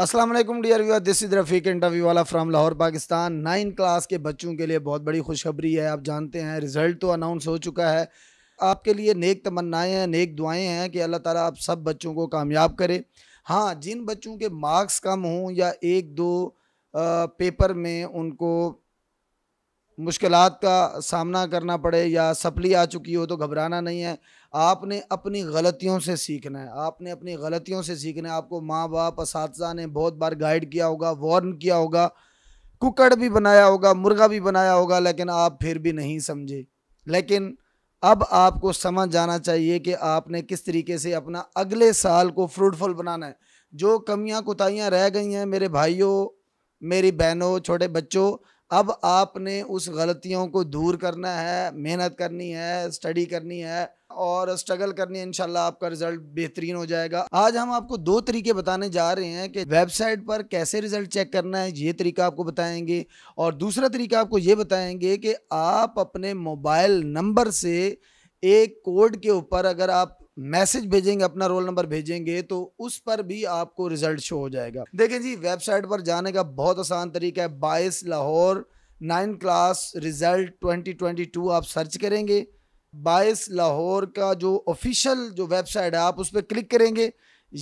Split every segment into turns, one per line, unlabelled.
वालेकुम dear viewer this is Rafiq interview वाला from Lahore Pakistan nine class के बच्चों के लिए बहुत बड़ी खुशखबरी है आप जानते हैं रिज़ल्ट तो अनाउंस हो चुका है आपके लिए नेक तमन्नाएं हैं नेक दुआएं हैं कि अल्लाह ताला आप सब बच्चों को कामयाब करे हाँ जिन बच्चों के मार्क्स कम हों या एक दो आ, पेपर में उनको मुश्किल का सामना करना पड़े या सप्ली आ चुकी हो तो घबराना नहीं है आपने अपनी गलतियों से सीखना है आपने अपनी गलतियों से सीखना है आपको माँ बाप इस ने बहुत बार गाइड किया होगा वार्न किया होगा कुकड़ भी बनाया होगा मुर्गा भी बनाया होगा लेकिन आप फिर भी नहीं समझे लेकिन अब आपको समझ जाना चाहिए कि आपने किस तरीके से अपना अगले साल को फ्रूटफुल बनाना है जो कमियाँ कोताहियाँ रह गई हैं मेरे भाइयों मेरी बहनों छोटे बच्चों अब आपने उस गलतियों को दूर करना है मेहनत करनी है स्टडी करनी है और स्ट्रगल करनी है इनशाला आपका रिजल्ट बेहतरीन हो जाएगा आज हम आपको दो तरीके बताने जा रहे हैं कि वेबसाइट पर कैसे रिजल्ट चेक करना है ये तरीका आपको बताएंगे और दूसरा तरीका आपको ये बताएंगे कि आप अपने मोबाइल नंबर से एक कोड के ऊपर अगर आप मैसेज भेजेंगे अपना रोल नंबर भेजेंगे तो उस पर भी आपको रिजल्ट शो हो जाएगा देखें जी वेबसाइट पर जाने का बहुत आसान तरीका है बाईस लाहौर नाइन क्लास रिज़ल्ट 2022 आप सर्च करेंगे बाईस लाहौर का जो ऑफिशियल जो वेबसाइट है आप उस पर क्लिक करेंगे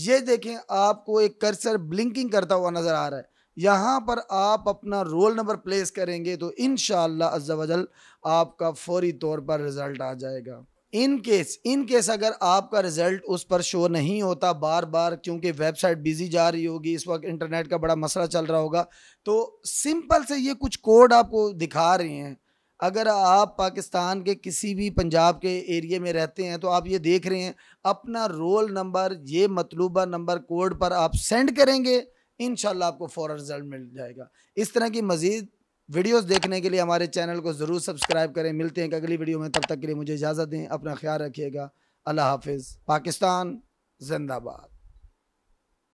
ये देखें आपको एक कर्सर ब्लिंकिंग करता हुआ नज़र आ रहा है यहाँ पर आप अपना रोल नंबर प्लेस करेंगे तो इन शाला आपका फौरी तौर पर रिज़ल्ट आ जाएगा इन केस इन केस अगर आपका रिजल्ट उस पर शो नहीं होता बार बार क्योंकि वेबसाइट बिजी जा रही होगी इस वक्त इंटरनेट का बड़ा मसला चल रहा होगा तो सिंपल से ये कुछ कोड आपको दिखा रहे हैं अगर आप पाकिस्तान के किसी भी पंजाब के एरिए में रहते हैं तो आप ये देख रहे हैं अपना रोल नंबर ये मतलूबा नंबर कोड पर आप सेंड करेंगे इन आपको फ़ौर रिज़ल्ट मिल जाएगा इस तरह की मज़ीद वीडियोस देखने के लिए हमारे चैनल को ज़रूर सब्सक्राइब करें मिलते हैं अगली वीडियो में तब तक के लिए मुझे इजाज़त दें अपना ख्याल रखिएगा अल्लाह हाफिज़ पाकिस्तान जिंदाबाद